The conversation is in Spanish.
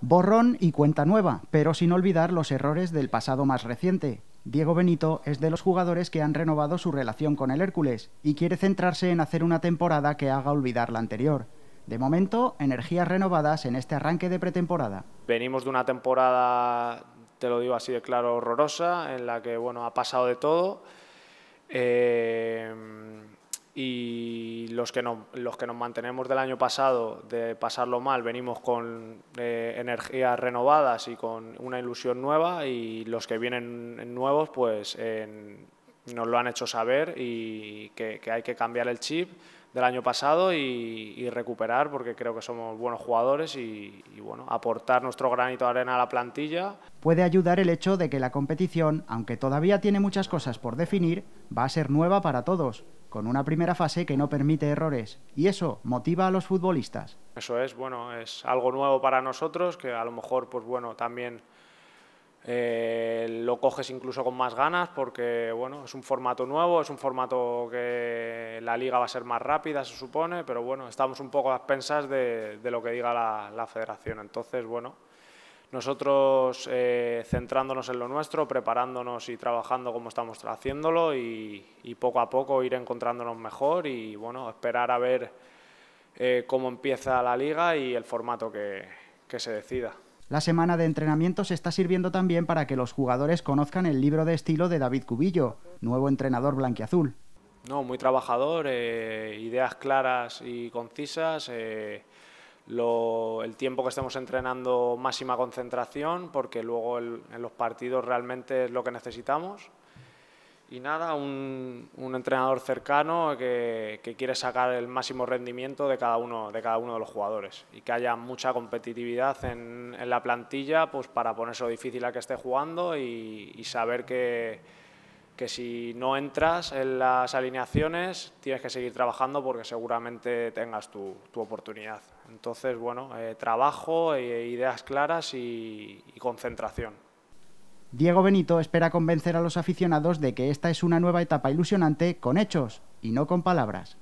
Borrón y cuenta nueva, pero sin olvidar los errores del pasado más reciente. Diego Benito es de los jugadores que han renovado su relación con el Hércules y quiere centrarse en hacer una temporada que haga olvidar la anterior. De momento, energías renovadas en este arranque de pretemporada. Venimos de una temporada, te lo digo así de claro, horrorosa, en la que bueno, ha pasado de todo. Eh, y los que, nos, mantenemos del año pasado, de pasarlo mal, venimos con eh, energías renovadas y con una ilusión nueva y los que vienen nuevos pues nos lo han hecho saber y que hay que cambiar el chip del año pasado y, recuperar porque creo que somos buenos jugadores y, y bueno, aportar nuestro granito de arena a la plantilla. Puede ayudar el hecho de que la competición, aunque todavía tiene muchas cosas por definir, va a ser nueva para todos con una primera fase que no permite errores, y eso motiva a los futbolistas. Eso es, bueno, es algo nuevo para nosotros, que a lo mejor, pues bueno, también eh, lo coges incluso con más ganas porque bueno, es un formato nuevo, es un formato que la liga va a ser más rápida, se supone, pero bueno, estamos un poco a expensas de, lo que diga la, federación. Entonces, bueno, nosotros eh, centrándonos en lo nuestro, preparándonos y trabajando como estamos haciéndolo y, poco a poco ir encontrándonos mejor y bueno, esperar a ver eh, cómo empieza la liga y el formato que se decida. La semana de entrenamiento se está sirviendo también para que los jugadores conozcan el libro de estilo de David Cubillo, nuevo entrenador blanquiazul. No, muy trabajador, eh, ideas claras y concisas, eh, el tiempo que estemos entrenando máxima concentración, porque luego en los partidos realmente es lo que necesitamos y nada, un, entrenador cercano que, quiere sacar el máximo rendimiento de cada uno de cada uno de los jugadores y que haya mucha competitividad en, la plantilla pues para ponerse lo difícil a que esté jugando y, saber que, que, si no entras en las alineaciones tienes que seguir trabajando porque seguramente tengas tu, oportunidad. Entonces, bueno, eh, trabajo, eh, ideas claras y concentración. Diego Benito espera convencer a los aficionados de que esta es una nueva etapa ilusionante con hechos y no con palabras.